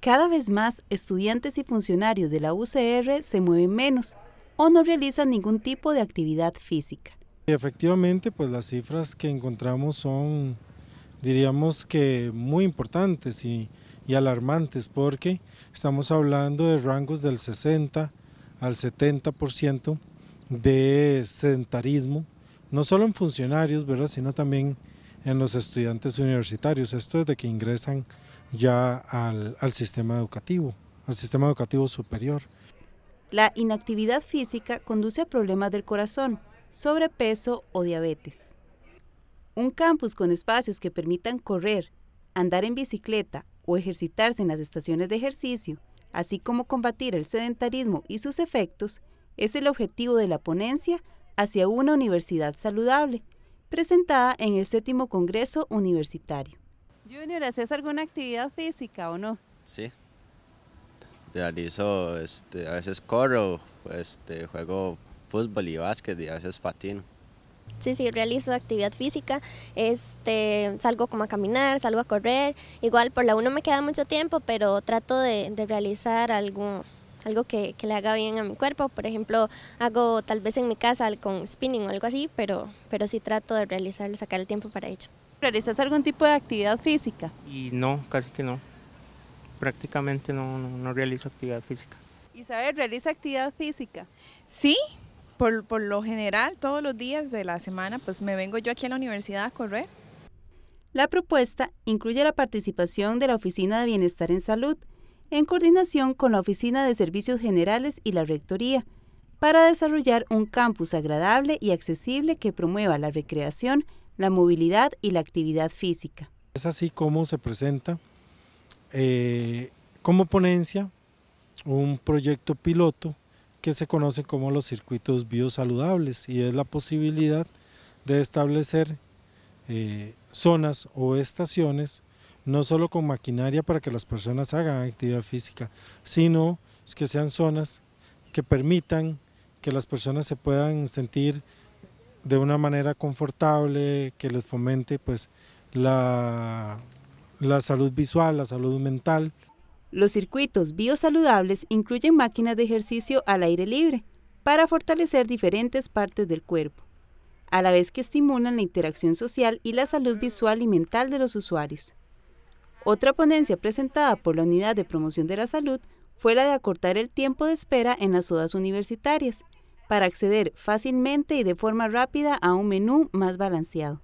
Cada vez más estudiantes y funcionarios de la UCR se mueven menos o no realizan ningún tipo de actividad física. Y efectivamente, pues las cifras que encontramos son, diríamos que muy importantes y, alarmantes, porque estamos hablando de rangos del 60 al 70% de sedentarismo, no solo en funcionarios, ¿verdad? sino también en los estudiantes universitarios, esto desde que ingresan ya al, al sistema educativo, al sistema educativo superior. La inactividad física conduce a problemas del corazón, sobrepeso o diabetes. Un campus con espacios que permitan correr, andar en bicicleta o ejercitarse en las estaciones de ejercicio, así como combatir el sedentarismo y sus efectos, es el objetivo de la ponencia hacia una universidad saludable, presentada en el séptimo Congreso Universitario. Junior, ¿haces alguna actividad física o no? Sí. Realizo, este, a veces corro, este, juego fútbol y básquet y a veces patino. Sí, sí, realizo actividad física, este, salgo como a caminar, salgo a correr, igual por la uno me queda mucho tiempo, pero trato de, de realizar algún, algo que, que, le haga bien a mi cuerpo. Por ejemplo, hago tal vez en mi casa con spinning o algo así, pero, pero sí trato de realizarlo, sacar el tiempo para ello. ¿Realizas algún tipo de actividad física? Y no, casi que no. Prácticamente no, no, realizo actividad física. Isabel, ¿realiza actividad física? Sí, por, por lo general, todos los días de la semana, pues me vengo yo aquí a la universidad a correr. La propuesta incluye la participación de la Oficina de Bienestar en Salud, en coordinación con la Oficina de Servicios Generales y la Rectoría, para desarrollar un campus agradable y accesible que promueva la recreación, la movilidad y la actividad física. Es así como se presenta eh, como ponencia un proyecto piloto que se conoce como los circuitos biosaludables y es la posibilidad de establecer eh, zonas o estaciones no solo con maquinaria para que las personas hagan actividad física, sino que sean zonas que permitan que las personas se puedan sentir de una manera confortable, que les fomente pues, la salud visual, la salud mental. Los circuitos biosaludables incluyen máquinas de ejercicio al aire libre para fortalecer diferentes partes del cuerpo, a la vez que estimulan la interacción social y la salud visual y mental de los usuarios. Otra ponencia presentada por la Unidad de Promoción de la Salud fue la de acortar el tiempo de espera en las odas universitarias para acceder fácilmente y de forma rápida a un menú más balanceado.